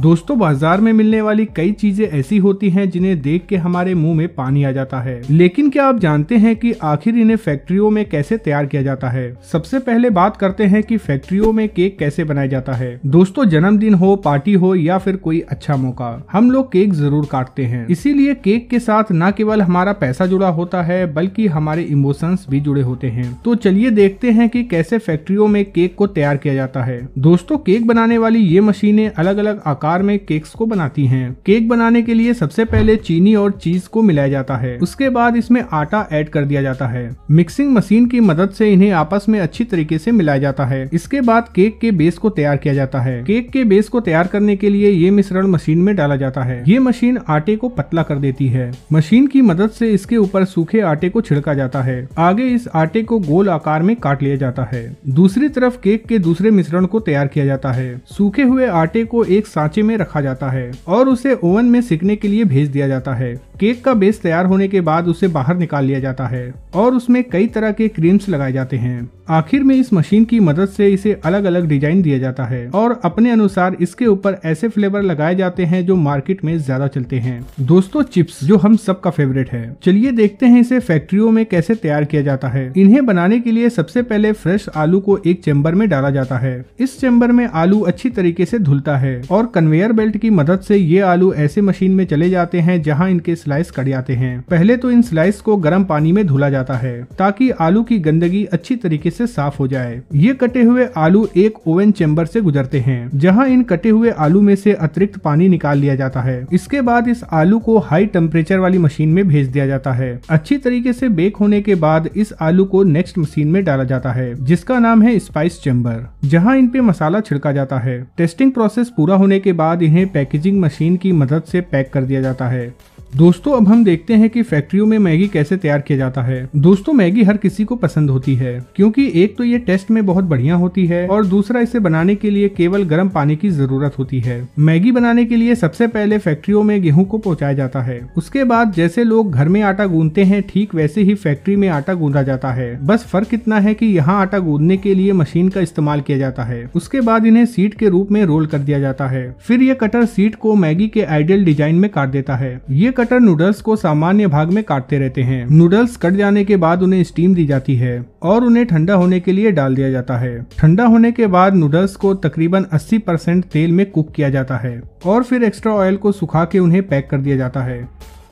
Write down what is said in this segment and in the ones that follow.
दोस्तों बाजार में मिलने वाली कई चीजें ऐसी होती हैं जिन्हें देख के हमारे मुंह में पानी आ जाता है लेकिन क्या आप जानते हैं कि आखिर इन्हें फैक्ट्रियों में कैसे तैयार किया जाता है सबसे पहले बात करते हैं कि फैक्ट्रियों में केक कैसे बनाया जाता है दोस्तों जन्मदिन हो पार्टी हो या फिर कोई अच्छा मौका हम लोग केक जरूर काटते हैं इसीलिए केक के साथ न केवल हमारा पैसा जुड़ा होता है बल्कि हमारे इमोशंस भी जुड़े होते हैं तो चलिए देखते हैं की कैसे फैक्ट्रियों में केक को तैयार किया जाता है दोस्तों केक बनाने वाली ये मशीनें अलग अलग आकार आकार में केक्स को बनाती हैं। केक बनाने के लिए सबसे पहले चीनी और चीज को मिलाया जाता है उसके बाद इसमें आटा ऐड कर दिया जाता है मिक्सिंग मशीन की मदद से इन्हें आपस में अच्छी तरीके से मिलाया जाता है इसके बाद केक के बेस को तैयार किया जाता है केक के बेस को तैयार करने के लिए ये मिश्रण मशीन में डाला जाता है ये मशीन आटे को पतला कर देती है मशीन की मदद से इसके ऊपर सूखे आटे को छिड़का जाता है आगे इस आटे को गोल आकार में काट लिया जाता है दूसरी तरफ केक के दूसरे मिश्रण को तैयार किया जाता है सूखे हुए आटे को एक साथ सांचे में रखा जाता है और उसे ओवन में सिकने के लिए भेज दिया जाता है केक का बेस तैयार होने के बाद उसे बाहर निकाल लिया जाता है और उसमें कई तरह के क्रीम्स लगाए जाते हैं आखिर में इस मशीन की मदद से इसे अलग अलग डिजाइन दिया जाता है और अपने अनुसार इसके ऊपर ऐसे फ्लेवर लगाए जाते हैं जो मार्केट में ज्यादा चलते हैं दोस्तों चिप्स जो हम सबका फेवरेट है चलिए देखते हैं इसे फैक्ट्रियों में कैसे तैयार किया जाता है इन्हें बनाने के लिए सबसे पहले फ्रेश आलू को एक चैम्बर में डाला जाता है इस चैम्बर में आलू अच्छी तरीके से धुलता है और कन्वेयर बेल्ट की मदद से ये आलू ऐसे मशीन में चले जाते हैं जहाँ इनके स्लाइस कट जाते हैं पहले तो इन स्लाइस को गर्म पानी में धुला जाता है ताकि आलू की गंदगी अच्छी तरीके से साफ हो जाए ये कटे हुए आलू एक ओवन चेम्बर से गुजरते हैं जहाँ इन कटे हुए आलू में से अतिरिक्त पानी निकाल लिया जाता है इसके बाद इस आलू को हाई टेम्परेचर वाली मशीन में भेज दिया जाता है अच्छी तरीके से बेक होने के बाद इस आलू को नेक्स्ट मशीन में डाला जाता है जिसका नाम है स्पाइस चेम्बर जहाँ इन पे मसाला छिड़का जाता है टेस्टिंग प्रोसेस पूरा होने के के बाद इन्हें पैकेजिंग मशीन की मदद से पैक कर दिया जाता है दोस्तों अब हम देखते हैं कि फैक्ट्रियों में मैगी कैसे तैयार किया जाता है दोस्तों मैगी हर किसी को पसंद होती है क्योंकि एक तो ये टेस्ट में बहुत बढ़िया होती है और दूसरा इसे बनाने के लिए केवल गर्म पानी की जरूरत होती है मैगी बनाने के लिए सबसे पहले फैक्ट्रियों में गेहूं को पहुँचाया जाता है उसके बाद जैसे लोग घर में आटा गूंदते हैं ठीक वैसे ही फैक्ट्री में आटा गूंदा जाता है बस फर्क इतना है की यहाँ आटा गूंदने के लिए मशीन का इस्तेमाल किया जाता है उसके बाद इन्हें सीट के रूप में रोल कर दिया जाता है फिर ये कटर सीट को मैगी के आइडियल डिजाइन में काट देता है ये कटर नूडल्स को सामान्य भाग में काटते रहते हैं नूडल्स कट जाने के बाद उन्हें स्टीम दी जाती है और उन्हें ठंडा होने के लिए डाल दिया जाता है ठंडा होने के बाद नूडल्स को तकरीबन 80% तेल में कुक किया जाता है और फिर एक्स्ट्रा ऑयल को सुखा के उन्हें पैक कर दिया जाता है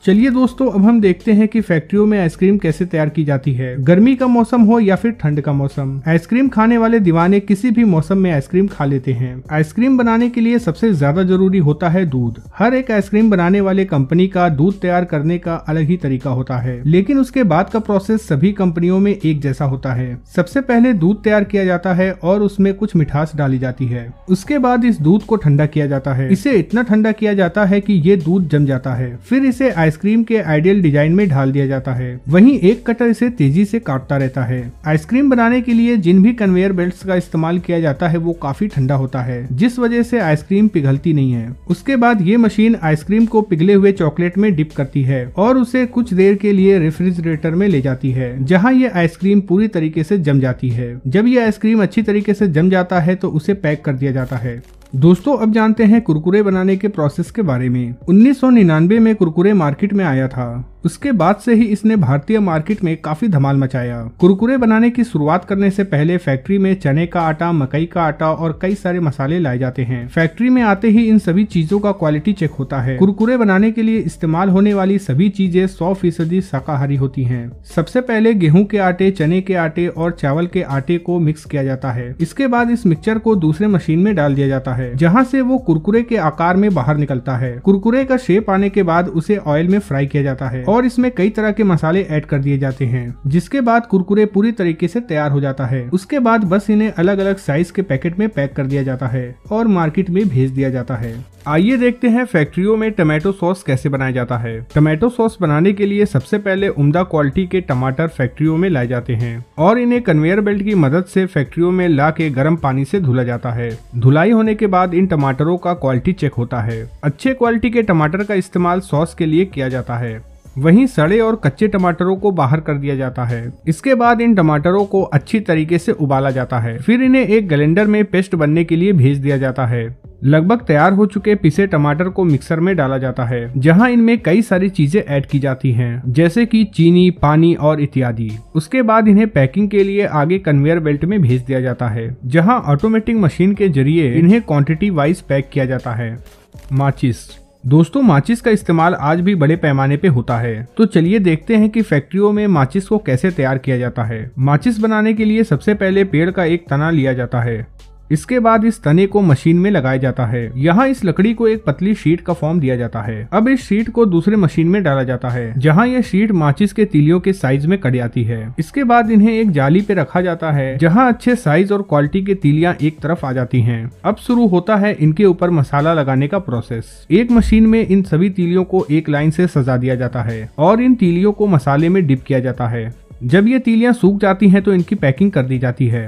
चलिए दोस्तों अब हम देखते हैं कि फैक्ट्रियों में आइसक्रीम कैसे तैयार की जाती है गर्मी का मौसम हो या फिर ठंड का मौसम आइसक्रीम खाने वाले दीवाने किसी भी मौसम में आइसक्रीम खा लेते हैं आइसक्रीम बनाने के लिए सबसे ज्यादा जरूरी होता है दूध हर एक आइसक्रीम बनाने वाले कंपनी का दूध तैयार करने का अलग ही तरीका होता है लेकिन उसके बाद का प्रोसेस सभी कंपनियों में एक जैसा होता है सबसे पहले दूध तैयार किया जाता है और उसमें कुछ मिठास डाली जाती है उसके बाद इस दूध को ठंडा किया जाता है इसे इतना ठंडा किया जाता है की ये दूध जम जाता है फिर इसे आइसक्रीम के आइडियल डिजाइन में ढाल दिया जाता है वहीं एक कटर इसे तेजी से काटता रहता है आइसक्रीम बनाने के लिए जिन भी कन्वेयर बेल्ट का इस्तेमाल किया जाता है वो काफी ठंडा होता है जिस वजह से आइसक्रीम पिघलती नहीं है उसके बाद ये मशीन आइसक्रीम को पिघले हुए चॉकलेट में डिप करती है और उसे कुछ देर के लिए रेफ्रिजरेटर में ले जाती है जहाँ ये आइसक्रीम पूरी तरीके से जम जाती है जब ये आइसक्रीम अच्छी तरीके से जम जाता है तो उसे पैक कर दिया जाता है दोस्तों अब जानते हैं कुरकुरे बनाने के प्रोसेस के बारे में 1999 में कुरकुरे मार्केट में आया था उसके बाद से ही इसने भारतीय मार्केट में काफी धमाल मचाया कुरकुरे बनाने की शुरुआत करने से पहले फैक्ट्री में चने का आटा मकई का आटा और कई सारे मसाले लाए जाते हैं फैक्ट्री में आते ही इन सभी चीजों का क्वालिटी चेक होता है कुरकुरे बनाने के लिए इस्तेमाल होने वाली सभी चीजें सौ फीसदी शाकाहारी होती है सबसे पहले गेहूँ के आटे चने के आटे और चावल के आटे को मिक्स किया जाता है इसके बाद इस मिक्सचर को दूसरे मशीन में डाल दिया जाता है जहाँ से वो कुरकुरे के आकार में बाहर निकलता है कुरकुरे का शेप आने के बाद उसे ऑयल में फ्राई किया जाता है और इसमें कई तरह के मसाले ऐड कर दिए जाते हैं जिसके बाद कुरकुरे पूरी तरीके से तैयार हो जाता है उसके बाद बस इन्हें अलग अलग साइज के पैकेट में पैक कर दिया जाता है और मार्केट में भेज दिया जाता है आइए देखते हैं फैक्ट्रियों में टमाटो सॉस कैसे बनाया जाता है टमाटो सॉस बनाने के लिए सबसे पहले उम्दा क्वालिटी के टमाटर फैक्ट्रियों में लाए जाते हैं और इन्हें कन्वेयर बेल्ट की मदद से फैक्ट्रियों में ला के गर्म पानी से धुला जाता है धुलाई होने के बाद इन टमाटरों का क्वालिटी चेक होता है अच्छे क्वालिटी के टमाटर का इस्तेमाल सॉस के लिए किया जाता है वहीं सड़े और कच्चे टमाटरों को बाहर कर दिया जाता है इसके बाद इन टमाटरों को अच्छी तरीके से उबाला जाता है फिर इन्हें एक गलेंडर में पेस्ट बनने के लिए भेज दिया जाता है लगभग तैयार हो चुके पिसे टमाटर को मिक्सर में डाला जाता है जहां इनमें कई सारी चीजें ऐड की जाती हैं जैसे कि चीनी पानी और इत्यादि उसके बाद इन्हें पैकिंग के लिए आगे कन्वेयर बेल्ट में भेज दिया जाता है जहां ऑटोमेटिक मशीन के जरिए इन्हें क्वांटिटी वाइज पैक किया जाता है माचिस दोस्तों माचिस का इस्तेमाल आज भी बड़े पैमाने पे होता है तो चलिए देखते हैं कि फैक्ट्रियों में माचिस को कैसे तैयार किया जाता है माचिस बनाने के लिए सबसे पहले पेड़ का एक तना लिया जाता है इसके बाद इस तने को मशीन में लगाया जाता है यहाँ इस लकड़ी को एक पतली शीट का फॉर्म दिया जाता है अब इस शीट को दूसरे मशीन में डाला जाता है जहाँ यह शीट माचिस के तीलियों के साइज में कट जाती है इसके बाद इन्हें एक जाली पे रखा जाता है जहाँ अच्छे साइज और क्वालिटी के तीलियाँ एक तरफ आ जाती है अब शुरू होता है इनके ऊपर मसाला लगाने का प्रोसेस एक मशीन में इन सभी तीलियों को एक लाइन से सजा दिया जाता है और इन तीलियों को मसाले में डिप किया जाता है जब ये तीलियां सूख जाती हैं तो इनकी पैकिंग कर दी जाती है